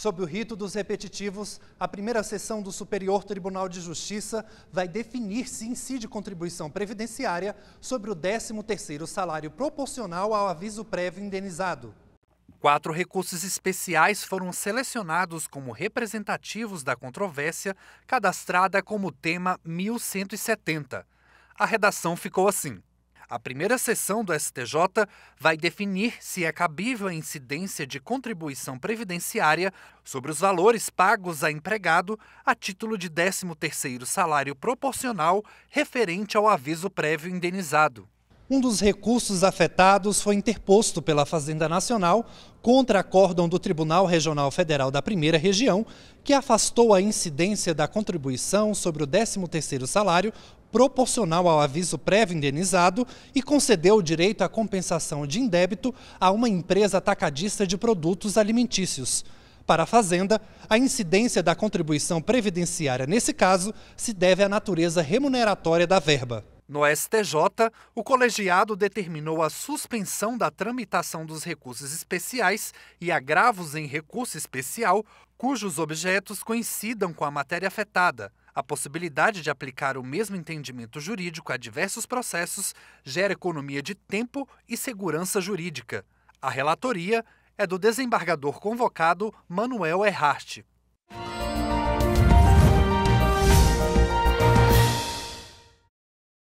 Sob o rito dos repetitivos, a primeira sessão do Superior Tribunal de Justiça vai definir se incide contribuição previdenciária sobre o 13º salário proporcional ao aviso prévio indenizado. Quatro recursos especiais foram selecionados como representativos da controvérsia, cadastrada como tema 1170. A redação ficou assim. A primeira sessão do STJ vai definir se é cabível a incidência de contribuição previdenciária sobre os valores pagos a empregado a título de 13º salário proporcional referente ao aviso prévio indenizado. Um dos recursos afetados foi interposto pela Fazenda Nacional contra acórdão do Tribunal Regional Federal da Primeira Região, que afastou a incidência da contribuição sobre o 13º salário proporcional ao aviso prévio indenizado e concedeu o direito à compensação de indébito a uma empresa atacadista de produtos alimentícios. Para a Fazenda, a incidência da contribuição previdenciária nesse caso se deve à natureza remuneratória da verba. No STJ, o colegiado determinou a suspensão da tramitação dos recursos especiais e agravos em recurso especial cujos objetos coincidam com a matéria afetada. A possibilidade de aplicar o mesmo entendimento jurídico a diversos processos gera economia de tempo e segurança jurídica. A relatoria é do desembargador convocado Manuel Erhard.